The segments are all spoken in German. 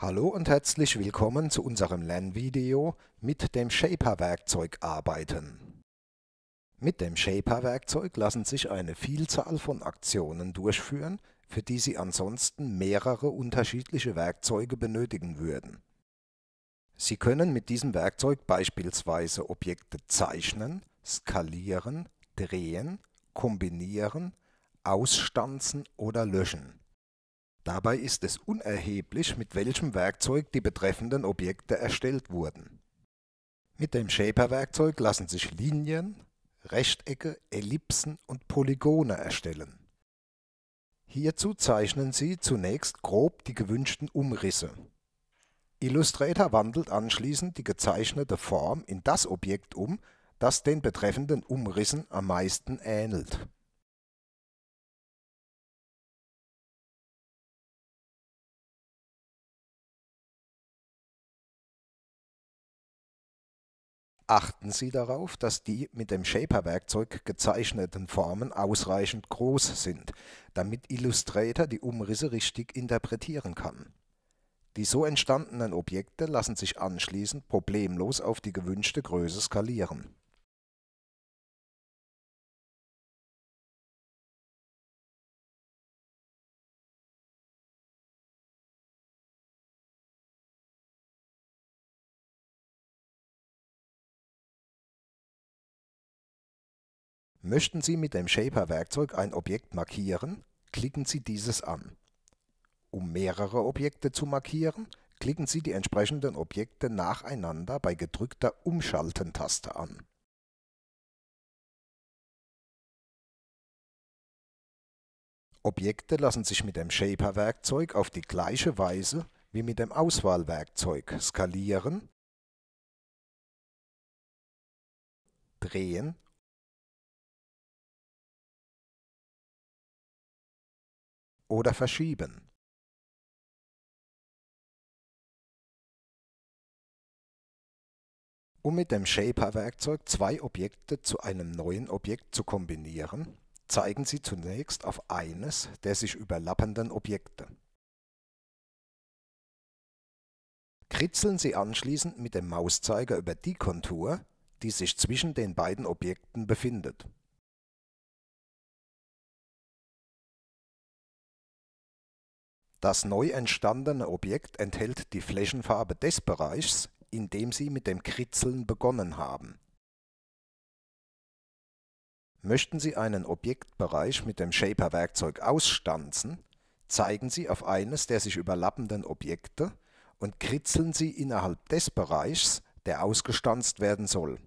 Hallo und herzlich willkommen zu unserem Lernvideo mit dem Shaper-Werkzeug arbeiten. Mit dem Shaper-Werkzeug lassen sich eine Vielzahl von Aktionen durchführen, für die Sie ansonsten mehrere unterschiedliche Werkzeuge benötigen würden. Sie können mit diesem Werkzeug beispielsweise Objekte zeichnen, skalieren, drehen, kombinieren, ausstanzen oder löschen. Dabei ist es unerheblich, mit welchem Werkzeug die betreffenden Objekte erstellt wurden. Mit dem Shaper-Werkzeug lassen sich Linien, Rechtecke, Ellipsen und Polygone erstellen. Hierzu zeichnen Sie zunächst grob die gewünschten Umrisse. Illustrator wandelt anschließend die gezeichnete Form in das Objekt um, das den betreffenden Umrissen am meisten ähnelt. Achten Sie darauf, dass die mit dem Shaper-Werkzeug gezeichneten Formen ausreichend groß sind, damit Illustrator die Umrisse richtig interpretieren kann. Die so entstandenen Objekte lassen sich anschließend problemlos auf die gewünschte Größe skalieren Möchten Sie mit dem Shaper-Werkzeug ein Objekt markieren, klicken Sie dieses an. Um mehrere Objekte zu markieren, klicken Sie die entsprechenden Objekte nacheinander bei gedrückter Umschalten-Taste an. Objekte lassen sich mit dem Shaper-Werkzeug auf die gleiche Weise wie mit dem Auswahlwerkzeug skalieren, drehen oder verschieben Um mit dem Shaper-Werkzeug zwei Objekte zu einem neuen Objekt zu kombinieren, zeigen Sie zunächst auf eines der sich überlappenden Objekte. Kritzeln Sie anschließend mit dem Mauszeiger über die Kontur, die sich zwischen den beiden Objekten befindet Das neu entstandene Objekt enthält die Flächenfarbe des Bereichs, in dem Sie mit dem Kritzeln begonnen haben. Möchten Sie einen Objektbereich mit dem Shaper-Werkzeug ausstanzen, zeigen Sie auf eines der sich überlappenden Objekte und kritzeln Sie innerhalb des Bereichs, der ausgestanzt werden soll.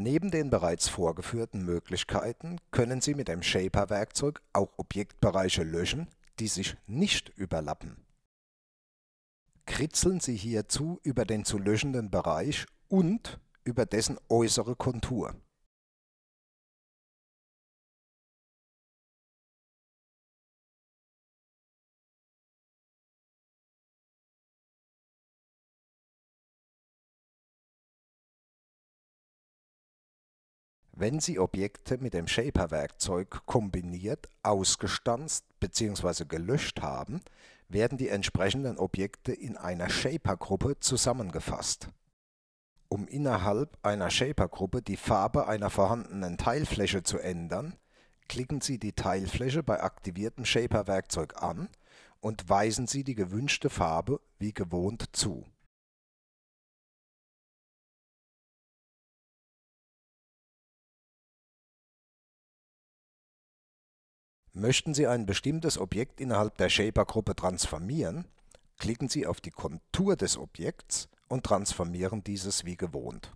Neben den bereits vorgeführten Möglichkeiten können Sie mit dem Shaper-Werkzeug auch Objektbereiche löschen, die sich nicht überlappen. Kritzeln Sie hierzu über den zu löschenden Bereich und über dessen äußere Kontur wenn sie Objekte mit dem Shaper-Werkzeug kombiniert, ausgestanzt bzw. gelöscht haben, werden die entsprechenden Objekte in einer Shaper-Gruppe zusammengefasst. Um innerhalb einer Shaper-Gruppe die Farbe einer vorhandenen Teilfläche zu ändern, klicken Sie die Teilfläche bei aktiviertem Shaper-Werkzeug an und weisen Sie die gewünschte Farbe wie gewohnt zu. Möchten Sie ein bestimmtes Objekt innerhalb der Shaper-Gruppe transformieren, klicken Sie auf die Kontur des Objekts und transformieren dieses wie gewohnt